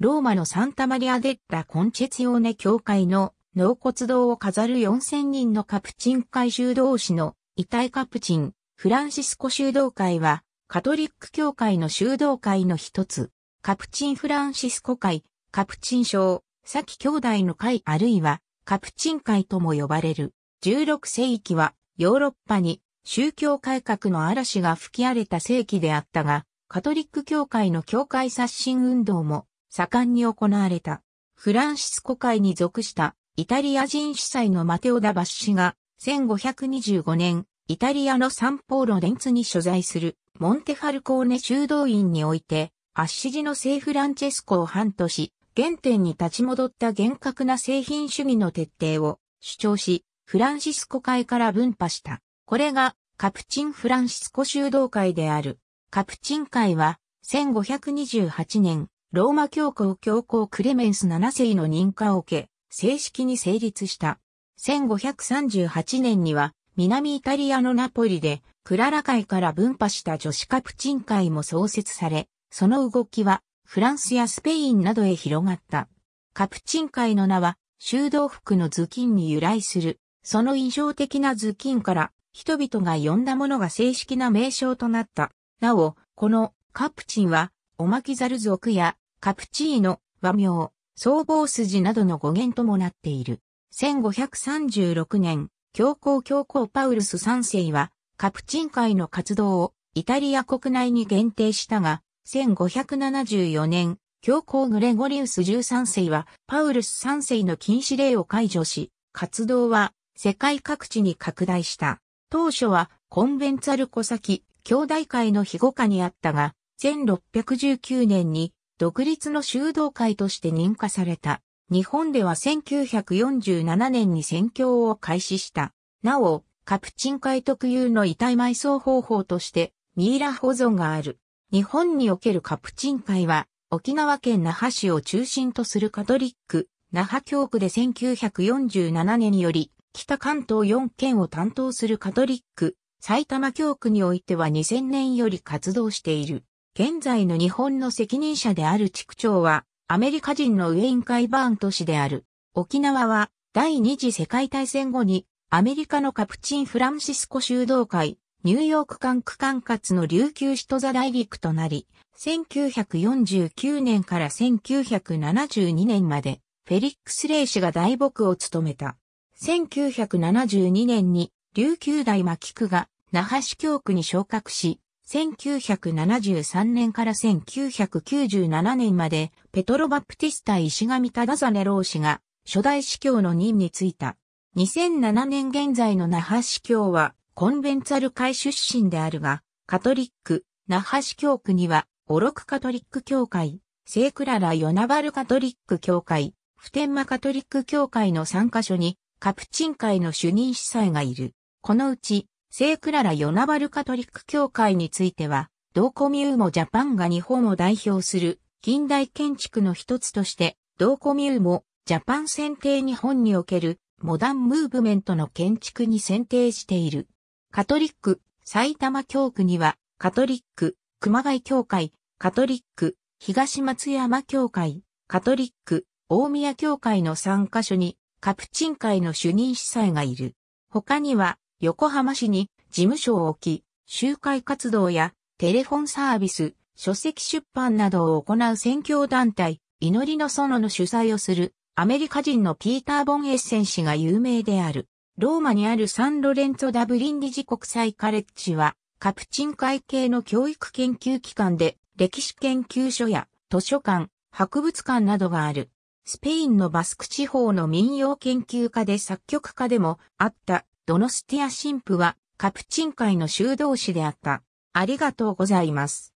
ローマのサンタマリア・デッラ・コンチェツヨーネ教会の納骨堂を飾る4000人のカプチン会修道士の遺体カプチン、フランシスコ修道会は、カトリック教会の修道会の一つ、カプチンフランシスコ会、カプチン賞、先兄弟の会あるいは、カプチン会とも呼ばれる。16世紀は、ヨーロッパに宗教改革の嵐が吹き荒れた世紀であったが、カトリック教会の教会刷新運動も盛んに行われた。フランシスコ会に属したイタリア人主催のマテオダ・バッシが1525年イタリアのサンポーロ・デンツに所在するモンテファルコーネ修道院においてアッシジの聖フランチェスコを半年原点に立ち戻った厳格な製品主義の徹底を主張しフランシスコ会から分派した。これがカプチンフランシスコ修道会である。カプチン会は1528年ローマ教皇教皇クレメンス7世の認可を受け、正式に成立した。1538年には、南イタリアのナポリで、クララ会から分派した女子カプチン会も創設され、その動きは、フランスやスペインなどへ広がった。カプチン会の名は、修道服の頭巾に由来する。その印象的な頭巾から、人々が呼んだものが正式な名称となった。なお、このカプチンは、おまきザル族やカプチーノ、和名、僧帽筋などの語源ともなっている。1536年、教皇教皇パウルス3世は、カプチン会の活動をイタリア国内に限定したが、1574年、教皇グレゴリウス13世は、パウルス3世の禁止令を解除し、活動は世界各地に拡大した。当初はコンベンツァルコ先、兄弟会の庇護下にあったが、1619年に独立の修道会として認可された。日本では1947年に宣教を開始した。なお、カプチン会特有の遺体埋葬方法として、ミイラ保存がある。日本におけるカプチン会は、沖縄県那覇市を中心とするカトリック、那覇教区で1947年により、北関東4県を担当するカトリック、埼玉教区においては2000年より活動している。現在の日本の責任者である地区長は、アメリカ人のウェイン・カイバーン都市である。沖縄は、第二次世界大戦後に、アメリカのカプチン・フランシスコ修道会、ニューヨーク管区管轄の琉球首都座大陸となり、1949年から1972年まで、フェリックス・レイ氏が大牧を務めた。1972年に、琉球大牧区が、那覇市教区に昇格し、1973年から1997年まで、ペトロバプティスタ石上忠実老氏が、初代司教の任に就いた。2007年現在の那覇司教は、コンベンツァル会出身であるが、カトリック、那覇司教区には、オロクカトリック教会、聖クララ・ヨナバルカトリック教会、普天間カトリック教会の3カ所に、カプチン会の主任司祭がいる。このうち、聖クララ・ヨナバルカトリック教会については、ドーコミューモジャパンが日本を代表する近代建築の一つとして、ドーコミューモジャパン選定日本におけるモダンムーブメントの建築に選定している。カトリック、埼玉教区には、カトリック、熊谷教会、カトリック、東松山教会、カトリック、大宮教会の3カ所に、カプチン会の主任司祭がいる。他には、横浜市に事務所を置き、集会活動やテレフォンサービス、書籍出版などを行う宣教団体、祈りの園の主催をするアメリカ人のピーター・ボン・エッセン氏が有名である。ローマにあるサンロレンツォ・ダブリン理事国際カレッジは、カプチン会系の教育研究機関で、歴史研究所や図書館、博物館などがある。スペインのバスク地方の民謡研究家で作曲家でもあったドノスティア神父はカプチン会の修道士であった。ありがとうございます。